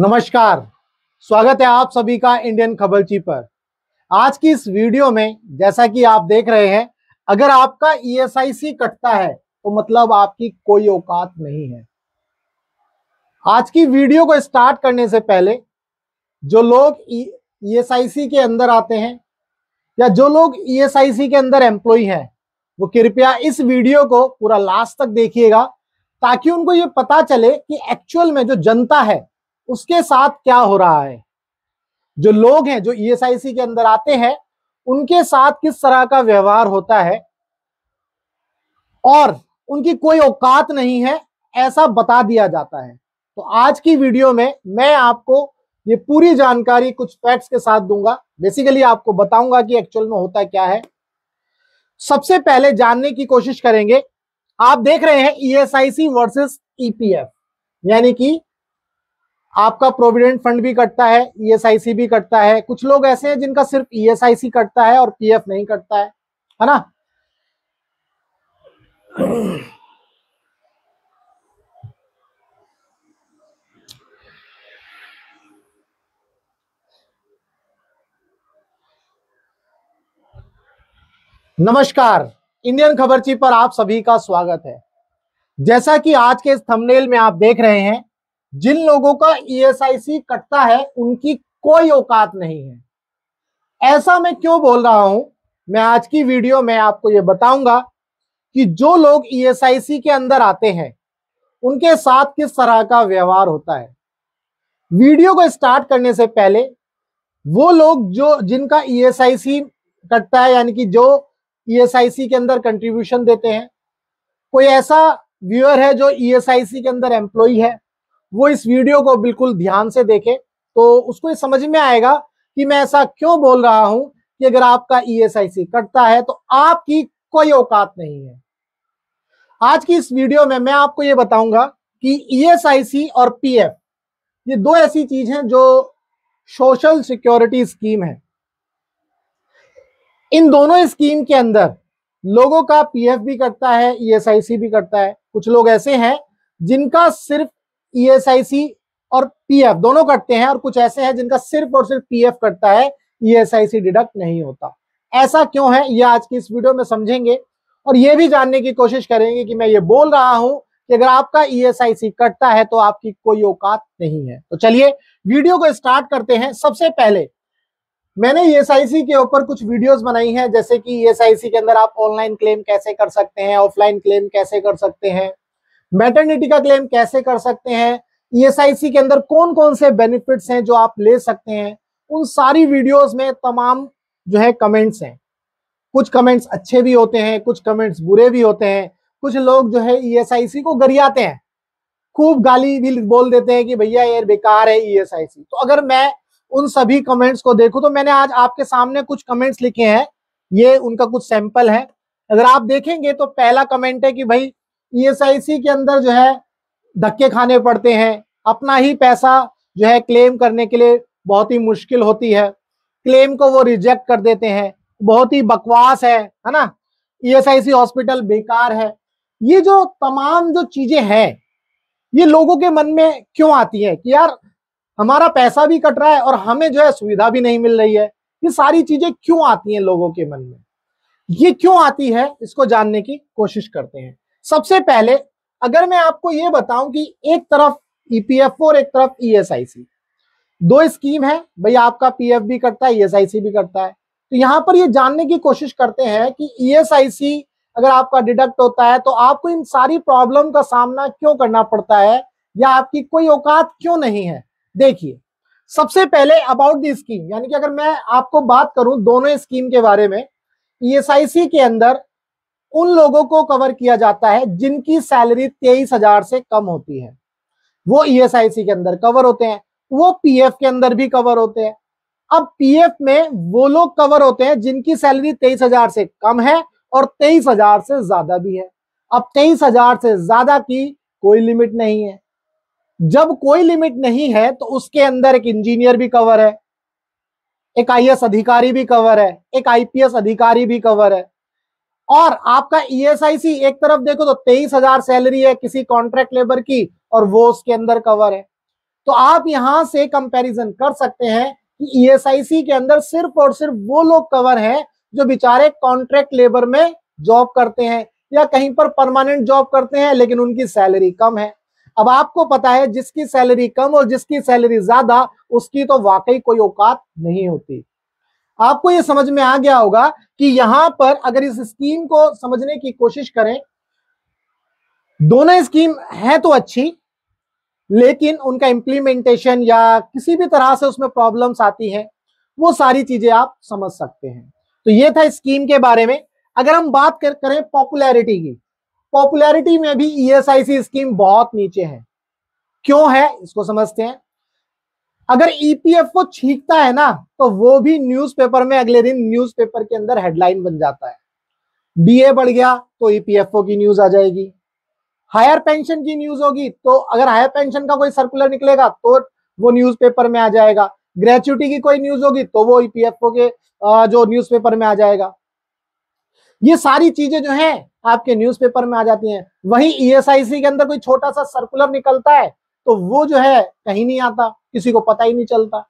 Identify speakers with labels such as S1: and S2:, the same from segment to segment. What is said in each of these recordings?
S1: नमस्कार स्वागत है आप सभी का इंडियन खबरची पर आज की इस वीडियो में जैसा कि आप देख रहे हैं अगर आपका ईएसआईसी e कटता है तो मतलब आपकी कोई औकात नहीं है आज की वीडियो को स्टार्ट करने से पहले जो लोग ईएसआईसी e- e के अंदर आते हैं या जो लोग ईएसआईसी के अंदर एम्प्लॉय हैं वो कृपया इस वीडियो को पूरा लास्ट तक देखिएगा ताकि उनको ये पता चले कि एक्चुअल में जो जनता है उसके साथ क्या हो रहा है जो लोग हैं जो ईएसआईसी e के अंदर आते हैं उनके साथ किस तरह का व्यवहार होता है और उनकी कोई औकात नहीं है ऐसा बता दिया जाता है तो आज की वीडियो में मैं आपको ये पूरी जानकारी कुछ फैक्ट्स के साथ दूंगा बेसिकली आपको बताऊंगा कि एक्चुअल में होता क्या है सबसे पहले जानने की कोशिश करेंगे आप देख रहे हैं ईएसआईसी वर्सेस ईपीएफ यानी कि आपका प्रोविडेंट फंड भी कटता है ईएसआईसी e भी कटता है कुछ लोग ऐसे हैं जिनका सिर्फ ईएसआईसी e कटता है और पीएफ नहीं कटता है है ना नमस्कार इंडियन खबरची पर आप सभी का स्वागत है जैसा कि आज के इस थंबनेल में आप देख रहे हैं जिन लोगों का ईएसआईसी e कटता है उनकी कोई औकात नहीं है ऐसा मैं क्यों बोल रहा हूं मैं आज की वीडियो में आपको यह बताऊंगा कि जो लोग ईएसआईसी e के अंदर आते हैं उनके साथ किस तरह का व्यवहार होता है वीडियो को स्टार्ट करने से पहले वो लोग जो जिनका ईएसआईसी e कटता है यानी कि जो ईएसआईसी के अंदर कंट्रीब्यूशन देते हैं कोई ऐसा व्यूअर है जो ईएसआईसी के अंदर एम्प्लॉय है वो इस वीडियो को बिल्कुल ध्यान से देखे तो उसको समझ में आएगा कि मैं ऐसा क्यों बोल रहा हूं कि अगर आपका ईएसआईसी e कटता है तो आपकी कोई औकात नहीं है आज की इस वीडियो में मैं आपको ये बताऊंगा कि ईएसआईसी e और पीएफ ये दो ऐसी चीज हैं जो सोशल सिक्योरिटी स्कीम है इन दोनों स्कीम के अंदर लोगों का पीएफ भी कटता है ईएसआईसी e भी कटता है कुछ लोग ऐसे हैं जिनका सिर्फ ईएसआईसी e और पीएफ दोनों कटते हैं और कुछ ऐसे हैं जिनका सिर्फ और सिर्फ पीएफ कटता है ईएसआईसी e डिडक्ट नहीं होता ऐसा क्यों है ये आज की इस वीडियो में समझेंगे और ये भी जानने की कोशिश करेंगे कि मैं ये बोल रहा हूं कि अगर आपका ईएसआईसी e कटता है तो आपकी कोई औकात नहीं है तो चलिए वीडियो को स्टार्ट करते हैं सबसे पहले मैंने ईएसआईसी के ऊपर कुछ वीडियोस बनाई हैं जैसे कि ईएसआईसी के अंदर आप ऑनलाइन क्लेम कैसे कर सकते हैं ऑफलाइन क्लेम कैसे कर सकते हैं मैटरनिटी का क्लेम कैसे कर सकते हैं ईएसआईसी e के अंदर कौन कौन से बेनिफिट्स हैं जो आप ले सकते हैं उन सारी वीडियोस में तमाम जो है कमेंट्स हैं कुछ कमेंट्स अच्छे भी होते हैं कुछ कमेंट्स बुरे भी होते हैं कुछ लोग जो है ई e को गरियाते हैं खूब गाली भी बोल देते हैं कि भैया ये बेकार है ई e तो अगर मैं उन सभी कमेंट्स को देखूं तो मैंने आज आपके सामने कुछ कमेंट्स लिखे हैं ये उनका कुछ सैंपल है अगर आप देखेंगे तो पहला कमेंट है कि भाई ईएसआईसी e के अंदर जो है धक्के खाने पड़ते हैं अपना ही पैसा जो है क्लेम करने के लिए बहुत ही मुश्किल होती है क्लेम को वो रिजेक्ट कर देते हैं बहुत ही बकवास है है ना ईएसआईसी e हॉस्पिटल बेकार है ये जो तमाम जो चीजें हैं ये लोगों के मन में क्यों आती है कि यार हमारा पैसा भी कट रहा है और हमें जो है सुविधा भी नहीं मिल रही है ये सारी चीजें क्यों आती हैं लोगों के मन में ये क्यों आती है इसको जानने की कोशिश करते हैं सबसे पहले अगर मैं आपको ये बताऊं कि एक तरफ ईपीएफओ e और एक तरफ ईएसआईसी e दो स्कीम है भाई आपका पीएफ भी करता है ईएसआईसी e भी करता है तो यहां पर ये जानने की कोशिश करते हैं कि ईएसआईसी अगर आपका डिडक्ट होता है तो आपको इन सारी प्रॉब्लम का सामना क्यों करना पड़ता है या आपकी कोई औकात क्यों नहीं है देखिए सबसे पहले अबाउट दी स्कीम यानी कि अगर मैं आपको बात करूं दोनों स्कीम के बारे में ईएसआईसी के अंदर उन लोगों को कवर किया जाता है जिनकी सैलरी तेईस हजार से कम होती है वो ईएसआईसी e के अंदर कवर होते हैं वो पीएफ के अंदर भी कवर होते हैं अब पीएफ में वो लोग कवर होते हैं जिनकी सैलरी तेईस हजार से कम है और तेईस हजार से ज्यादा भी है अब तेईस हजार से ज्यादा की कोई लिमिट नहीं है जब कोई लिमिट नहीं है तो उसके अंदर एक इंजीनियर भी कवर है एक आईएएस अधिकारी भी कवर है एक आईपीएस अधिकारी भी कवर है और आपका ईएसआईसी e एक तरफ देखो तो तेईस हजार सैलरी है किसी कॉन्ट्रैक्ट लेबर की और वो उसके अंदर कवर है तो आप यहां से कंपैरिजन कर सकते हैं कि ईएसआईसी e के अंदर सिर्फ और सिर्फ वो लोग कवर हैं जो बेचारे कॉन्ट्रैक्ट लेबर में जॉब करते हैं या कहीं पर परमानेंट जॉब करते हैं लेकिन उनकी सैलरी कम है अब आपको पता है जिसकी सैलरी कम और जिसकी सैलरी ज्यादा उसकी तो वाकई कोई औकात नहीं होती आपको ये समझ में आ गया होगा कि यहां पर अगर इस स्कीम को समझने की कोशिश करें दोनों स्कीम है तो अच्छी लेकिन उनका इंप्लीमेंटेशन या किसी भी तरह से उसमें प्रॉब्लम्स आती हैं वो सारी चीजें आप समझ सकते हैं तो ये था स्कीम के बारे में अगर हम बात कर करें पॉपुलैरिटी की पॉपुलैरिटी में भी ईएसआईसी e स्कीम बहुत नीचे है क्यों है इसको समझते हैं अगर ईपीएफ e को छींकता है ना तो वो भी न्यूज़पेपर में अगले दिन न्यूज़पेपर के अंदर हेडलाइन बन जाता है बीए बढ़ गया तो ईपीएफओ e की न्यूज आ जाएगी हायर पेंशन की न्यूज होगी तो अगर हायर पेंशन का कोई सर्कुलर निकलेगा तो वो न्यूज़पेपर में आ जाएगा ग्रेचुटी की कोई न्यूज होगी तो वो ईपीएफओ e के जो पेपर में आ जाएगा ये सारी चीजें जो है आपके पेपर में आ जाती है वही ई के अंदर कोई छोटा सा सर्कुलर निकलता है तो वो जो है कहीं नहीं आता किसी को पता ही नहीं चलता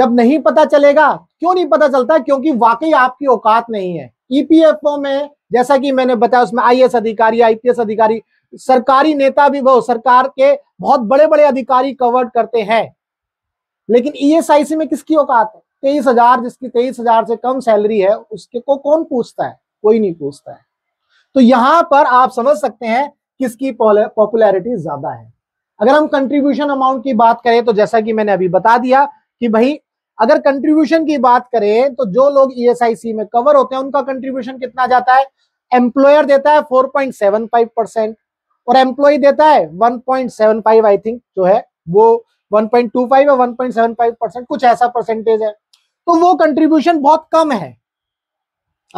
S1: जब नहीं पता चलेगा क्यों नहीं पता चलता क्योंकि वाकई आपकी औकात नहीं है ईपीएफओ e में जैसा कि मैंने बताया उसमें आईएएस अधिकारी आईपीएस अधिकारी सरकारी नेता भी वो सरकार के बहुत बड़े बड़े अधिकारी कवर्ड करते हैं लेकिन ईएसआईसी e में किसकी औकात है तेईस हजार जिसकी तेईस हजार से कम सैलरी है उसके को कौन पूछता है कोई नहीं पूछता है तो यहां पर आप समझ सकते हैं किसकी पॉपुलैरिटी ज्यादा है अगर हम कंट्रीब्यूशन अमाउंट की बात करें तो जैसा कि मैंने अभी बता दिया कि भाई अगर कंट्रीब्यूशन की बात करें तो जो लोग ईएसआईसी e में कवर होते हैं उनका कंट्रीब्यूशन कितना जाता है एम्प्लॉयर देता है 4.75 परसेंट और एम्प्लॉय देता है 1.75 आई थिंक जो है वो 1.25 या 1.75 परसेंट कुछ ऐसा परसेंटेज है तो वो कंट्रीब्यूशन बहुत कम है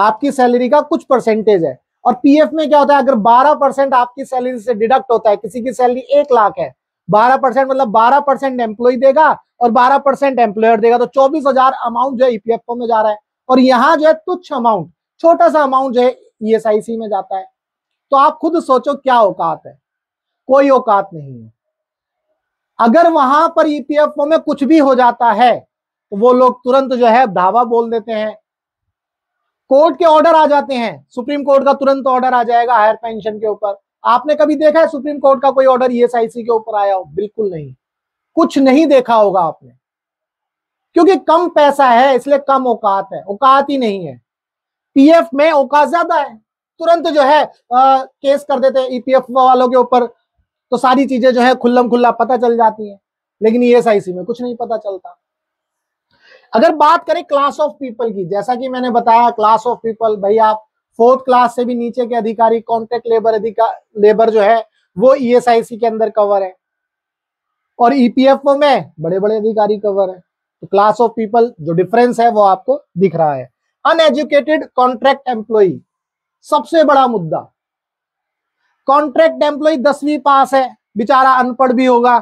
S1: आपकी सैलरी का कुछ परसेंटेज है और पीएफ में क्या होता है अगर 12 परसेंट आपकी सैलरी से डिडक्ट होता है किसी की सैलरी एक लाख है 12 परसेंट मतलब 12 परसेंट एम्प्लॉय देगा और 12 परसेंट एम्प्लॉयर देगा तो चौबीस हजार अमाउंट जो है ईपीएफओ e में जा रहा है और यहाँ जो है तुच्छ अमाउंट छोटा सा अमाउंट जो है ईएसआईसी e में जाता है तो आप खुद सोचो क्या औकात है कोई औकात नहीं है अगर वहां पर ईपीएफओ e में कुछ भी हो जाता है तो वो लोग तुरंत जो है धावा बोल देते हैं कोर्ट के ऑर्डर आ जाते हैं सुप्रीम कोर्ट का तुरंत ऑर्डर आ जाएगा हायर पेंशन के ऊपर आपने कभी देखा है सुप्रीम कोर्ट का कोई ऑर्डर ईएसआईसी e के ऊपर आया हो बिल्कुल नहीं कुछ नहीं देखा होगा आपने क्योंकि कम पैसा है इसलिए कम औकात है औकात ही नहीं है पीएफ में औकात ज्यादा है तुरंत जो है आ, केस कर देते हैं ईपीएफ e वालों के ऊपर तो सारी चीजें जो है खुल्लम खुल्ला पता चल जाती है लेकिन ईएसआईसी e में कुछ नहीं पता चलता अगर बात करें क्लास ऑफ पीपल की जैसा कि मैंने बताया क्लास ऑफ पीपल भाई आप फोर्थ क्लास से भी नीचे के अधिकारी कॉन्ट्रैक्ट लेबर अधिकार लेबर जो है वो ईएसआईसी e के अंदर कवर है और ईपीएफओ e में बड़े बड़े अधिकारी कवर है तो क्लास ऑफ पीपल जो डिफरेंस है वो आपको दिख रहा है अनएजुकेटेड कॉन्ट्रैक्ट एम्प्लॉय सबसे बड़ा मुद्दा कॉन्ट्रैक्ट एम्प्लॉय दसवीं पास है बेचारा अनपढ़ भी होगा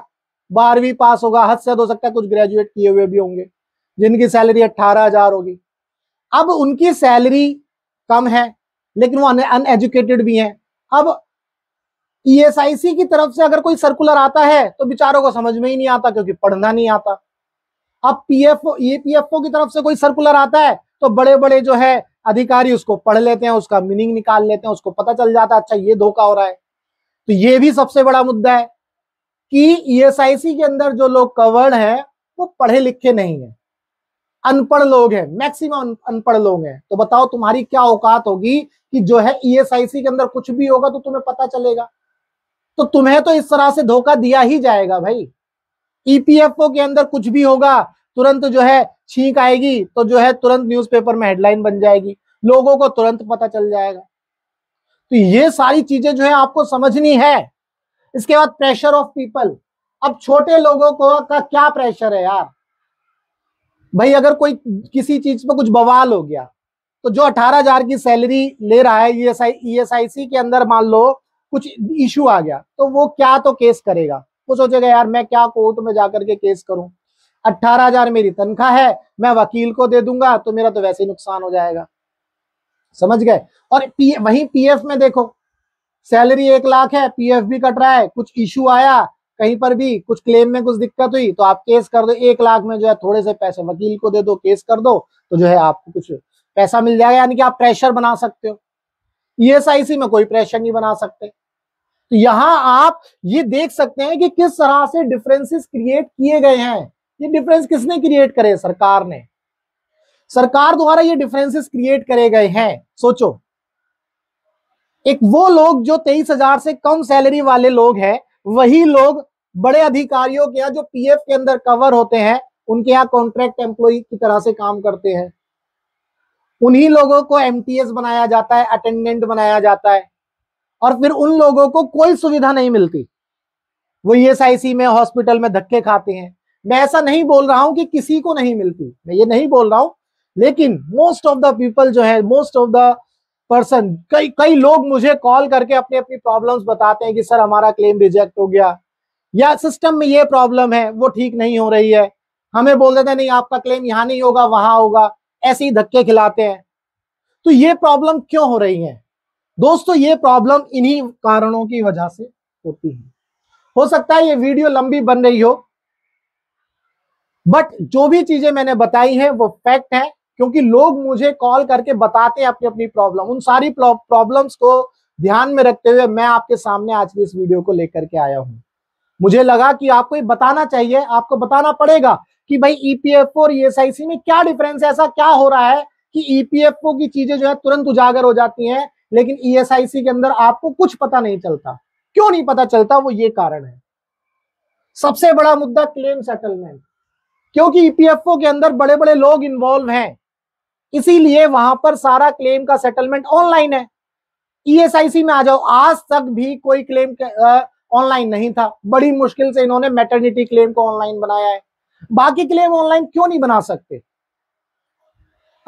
S1: बारहवीं पास होगा हद से हो सकता है कुछ ग्रेजुएट किए हुए भी होंगे जिनकी सैलरी अट्ठारह हजार होगी अब उनकी सैलरी कम है लेकिन वो अनएजुकेटेड भी हैं अब ईएसआईसी e की तरफ से अगर कोई सर्कुलर आता है तो बेचारों को समझ में ही नहीं आता क्योंकि पढ़ना नहीं आता अब पीएफओ ईपीएफओ e की तरफ से कोई सर्कुलर आता है तो बड़े बड़े जो है अधिकारी उसको पढ़ लेते हैं उसका मीनिंग निकाल लेते हैं उसको पता चल जाता है अच्छा ये धोखा हो रहा है तो ये भी सबसे बड़ा मुद्दा है कि ईएसआईसी e के अंदर जो लोग कवर्ड हैं वो पढ़े लिखे नहीं है अनपढ़ लोग हैं मैक्सिमम अनपढ़ लोग हैं तो बताओ तुम्हारी क्या औकात होगी कि जो है ईएसआईसी e के अंदर कुछ भी होगा तो तुम्हें पता चलेगा तो तुम्हें तो इस तरह से धोखा दिया ही जाएगा भाई ईपीएफओ e के अंदर कुछ भी होगा तुरंत जो है छींक आएगी तो जो है तुरंत न्यूज़पेपर में हेडलाइन बन जाएगी लोगों को तुरंत पता चल जाएगा तो ये सारी चीजें जो है आपको समझनी है इसके बाद प्रेशर ऑफ पीपल अब छोटे लोगों को का क्या प्रेशर है यार भाई अगर कोई किसी चीज पर कुछ बवाल हो गया तो जो अठारह हजार की सैलरी ले रहा है ई एस आई सी के अंदर मान लो कुछ इशू आ गया तो वो क्या तो केस करेगा वो सोचेगा यार मैं क्या तो मैं जाकर के केस करूं अट्ठारह हजार मेरी तनख्वाह है मैं वकील को दे दूंगा तो मेरा तो वैसे ही नुकसान हो जाएगा समझ गए और पी, वही पीएफ में देखो सैलरी एक लाख है पीएफ भी कट रहा है कुछ इशू आया कहीं पर भी कुछ क्लेम में कुछ दिक्कत हुई तो आप केस कर दो एक लाख में जो है थोड़े से पैसे वकील को दे दो केस कर दो तो जो है आपको कुछ पैसा मिल जाएगा यानी कि आप प्रेशर बना सकते हो ईएसआईसी e में कोई प्रेशर नहीं बना सकते तो यहां आप ये देख सकते हैं कि किस तरह से डिफरेंसेस क्रिएट किए गए हैं ये डिफरेंस किसने क्रिएट करे सरकार ने सरकार द्वारा ये डिफरेंसेस क्रिएट करे गए हैं सोचो एक वो लोग जो तेईस हजार से कम सैलरी वाले लोग हैं वही लोग बड़े अधिकारियों के यहाँ जो पीएफ के अंदर कवर होते हैं उनके यहाँ कॉन्ट्रैक्ट एम्प्लॉय की तरह से काम करते हैं उन्हीं लोगों को एमटीएस बनाया जाता है अटेंडेंट बनाया जाता है और फिर उन लोगों को कोई सुविधा नहीं मिलती वो ईएसआईसी e में हॉस्पिटल में धक्के खाते हैं मैं ऐसा नहीं बोल रहा हूं कि किसी को नहीं मिलती मैं ये नहीं बोल रहा हूं लेकिन मोस्ट ऑफ द पीपल जो है मोस्ट ऑफ द पर्सन कई कई लोग मुझे कॉल करके अपनी अपनी प्रॉब्लम्स बताते हैं कि सर हमारा क्लेम रिजेक्ट हो गया या सिस्टम में ये प्रॉब्लम है वो ठीक नहीं हो रही है हमें बोल देते नहीं आपका क्लेम यहाँ नहीं होगा वहां होगा ऐसे ही धक्के खिलाते हैं तो ये प्रॉब्लम क्यों हो रही है दोस्तों ये प्रॉब्लम इन्हीं कारणों की वजह से होती है हो सकता है ये वीडियो लंबी बन रही हो बट जो भी चीजें मैंने बताई हैं वो फैक्ट है क्योंकि लोग मुझे कॉल करके बताते हैं अपनी अपनी प्रॉब्लम उन सारी प्रॉब्लम्स को ध्यान में रखते हुए मैं आपके सामने आज की इस वीडियो को लेकर के आया हूं मुझे लगा कि आपको ये बताना चाहिए आपको बताना पड़ेगा कि भाई ईपीएफओ और ईएसआईसी में क्या डिफरेंस है ऐसा क्या हो रहा है कि ईपीएफओ e की चीजें जो है तुरंत उजागर हो जाती हैं लेकिन ईएसआईसी e के अंदर आपको कुछ पता नहीं चलता क्यों नहीं पता चलता वो ये कारण है सबसे बड़ा मुद्दा क्लेम सेटलमेंट क्योंकि ईपीएफओ e के अंदर बड़े बड़े लोग इन्वॉल्व हैं इसीलिए वहां पर सारा क्लेम का सेटलमेंट ऑनलाइन है ईएसआईसी e में आ जाओ आज तक भी कोई क्लेम ऑनलाइन नहीं था बड़ी मुश्किल से इन्होंने मेटर्निटी क्लेम को ऑनलाइन बनाया है बाकी क्लेम ऑनलाइन क्यों नहीं बना सकते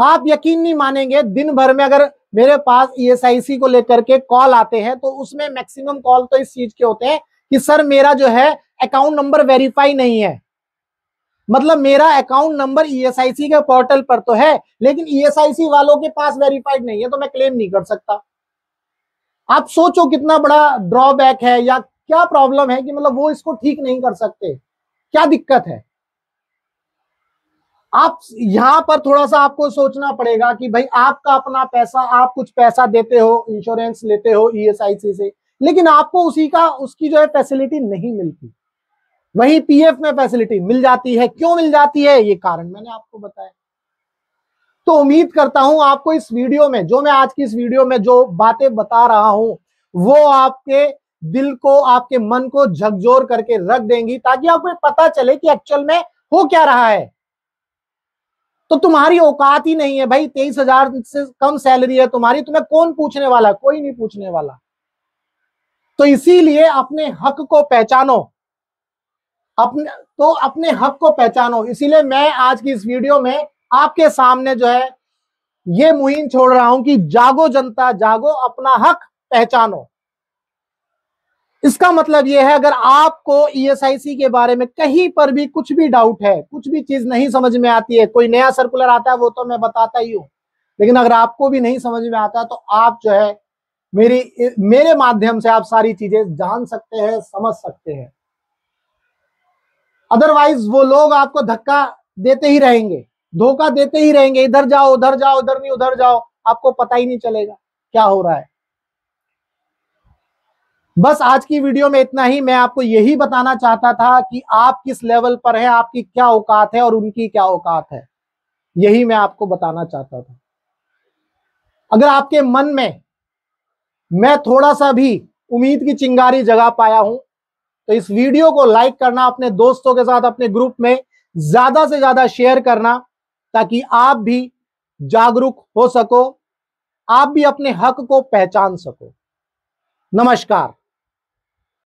S1: आप यकीन नहीं मानेंगे दिन भर में अगर मेरे पास ईएसआईसी e को लेकर के कॉल आते हैं तो उसमें मैक्सिमम कॉल तो इस चीज के होते हैं कि सर मेरा जो है अकाउंट नंबर वेरीफाई नहीं है मतलब मेरा अकाउंट नंबर ईएसआईसी के पोर्टल पर तो है लेकिन ईएसआईसी e वालों के पास वेरीफाइड नहीं है तो मैं क्लेम नहीं कर सकता आप सोचो कितना बड़ा ड्रॉबैक है या क्या प्रॉब्लम है कि मतलब वो इसको ठीक नहीं कर सकते क्या दिक्कत है आप यहां पर थोड़ा सा आपको सोचना पड़ेगा कि भाई आपका अपना पैसा आप कुछ पैसा देते हो इंश्योरेंस लेते हो ईएसआईसी e से लेकिन आपको उसी का उसकी जो है फैसिलिटी नहीं मिलती वही पीएफ में फैसिलिटी मिल जाती है क्यों मिल जाती है ये कारण मैंने आपको बताया तो उम्मीद करता हूं आपको इस वीडियो में जो मैं आज की इस वीडियो में जो बातें बता रहा हूं वो आपके दिल को आपके मन को झकझोर करके रख देंगी ताकि आपको पता चले कि एक्चुअल में हो क्या रहा है तो तुम्हारी औकात ही नहीं है भाई तेईस हजार से कम सैलरी है तुम्हारी तुम्हें कौन पूछने वाला कोई नहीं पूछने वाला तो इसीलिए अपने हक को पहचानो अपने तो अपने हक को पहचानो इसीलिए मैं आज की इस वीडियो में आपके सामने जो है ये मुहिम छोड़ रहा हूं कि जागो जनता जागो अपना हक पहचानो इसका मतलब यह है अगर आपको ईएसआईसी e के बारे में कहीं पर भी कुछ भी डाउट है कुछ भी चीज नहीं समझ में आती है कोई नया सर्कुलर आता है वो तो मैं बताता ही हूं लेकिन अगर आपको भी नहीं समझ में आता तो आप जो है मेरी मेरे माध्यम से आप सारी चीजें जान सकते हैं समझ सकते हैं अदरवाइज वो लोग आपको धक्का देते ही रहेंगे धोखा देते ही रहेंगे इधर जाओ उधर जाओ उधर नहीं उधर जाओ आपको पता ही नहीं चलेगा क्या हो रहा है बस आज की वीडियो में इतना ही मैं आपको यही बताना चाहता था कि आप किस लेवल पर है आपकी क्या औकात है और उनकी क्या औकात है यही मैं आपको बताना चाहता था अगर आपके मन में मैं थोड़ा सा भी उम्मीद की चिंगारी जगा पाया हूं तो इस वीडियो को लाइक करना अपने दोस्तों के साथ अपने ग्रुप में ज्यादा से ज्यादा शेयर करना ताकि आप भी जागरूक हो सको आप भी अपने हक को पहचान सको नमस्कार